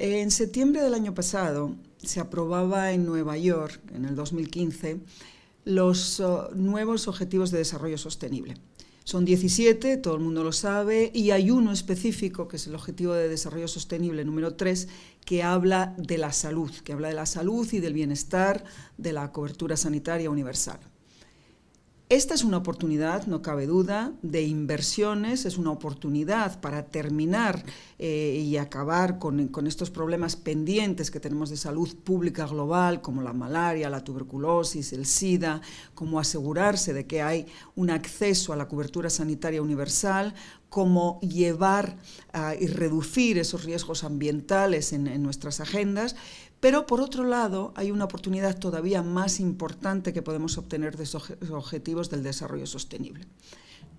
En septiembre del año pasado se aprobaba en Nueva York, en el 2015, los uh, nuevos Objetivos de Desarrollo Sostenible. Son 17, todo el mundo lo sabe, y hay uno específico, que es el Objetivo de Desarrollo Sostenible número 3, que habla de la salud, que habla de la salud y del bienestar de la cobertura sanitaria universal. Esta es una oportunidad, no cabe duda, de inversiones, es una oportunidad para terminar eh, y acabar con, estos problemas pendientes que tenemos de salud pública global, como la malaria, la tuberculosis, el SIDA, como asegurarse de que hay un acceso a la cobertura sanitaria universal, cómo llevar ah, y reducir esos riesgos ambientales en, en nuestras agendas, pero por otro lado, hay una oportunidad todavía más importante que podemos obtener de esos objetivos del Desarrollo Sostenible.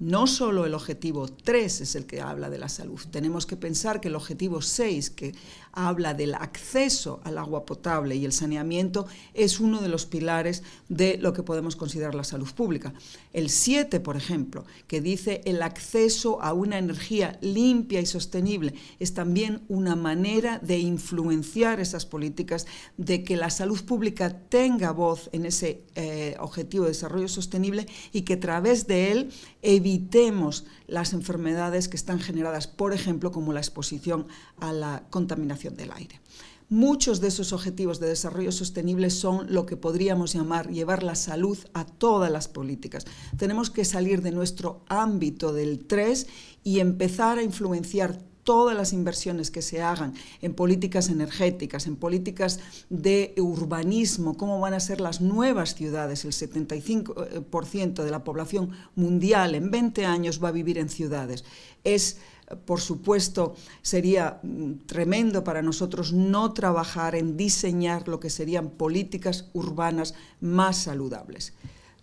No solo el objetivo 3 es el que habla de la salud, tenemos que pensar que el objetivo 6, que habla del acceso al agua potable y el saneamiento, es uno de los pilares de lo que podemos considerar la salud pública. El 7, por ejemplo, que dice el acceso a una energía limpia y sostenible, es también una manera de influenciar esas políticas, de que la salud pública tenga voz en ese eh, objetivo de desarrollo sostenible y que a través de él evitemos las enfermedades que están generadas, por ejemplo, como la exposición a la contaminación del aire. Muchos de esos objetivos de desarrollo sostenible son lo que podríamos llamar llevar la salud a todas las políticas. Tenemos que salir de nuestro ámbito del 3 y empezar a influenciar todas las inversiones que se hagan en políticas energéticas, en políticas de urbanismo, cómo van a ser las nuevas ciudades, el 75% eh, de la población mundial en 20 años va a vivir en ciudades. Es por supuesto, sería mm, tremendo para nosotros no trabajar en diseñar lo que serían políticas urbanas más saludables.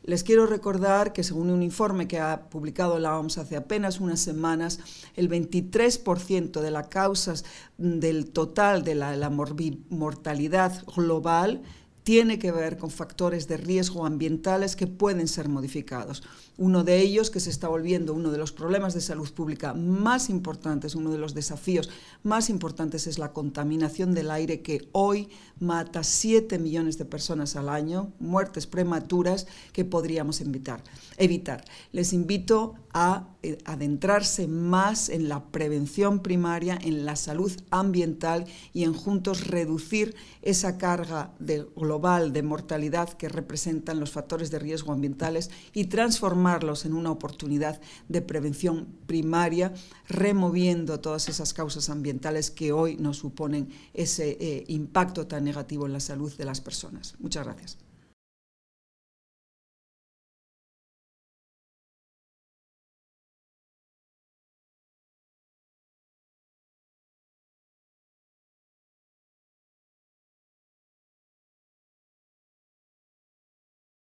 Les quiero recordar que según un informe que ha publicado la OMS hace apenas unas semanas, el 23% de las causas del total de la, la mortalidad global tiene que ver con factores de riesgo ambientales que pueden ser modificados. Uno de ellos, que se está volviendo uno de los problemas de salud pública más importantes, uno de los desafíos más importantes, es la contaminación del aire que hoy mata 7 millones de personas al año, muertes prematuras que podríamos evitar. evitar. Les invito a eh, adentrarse más en la prevención primaria, en la salud ambiental y en juntos reducir esa carga global de mortalidad que representan los factores de riesgo ambientales y transformarlos en una oportunidad de prevención primaria, removiendo todas esas causas ambientales que hoy nos suponen ese eh, impacto tan negativo en la salud de las personas. Muchas gracias.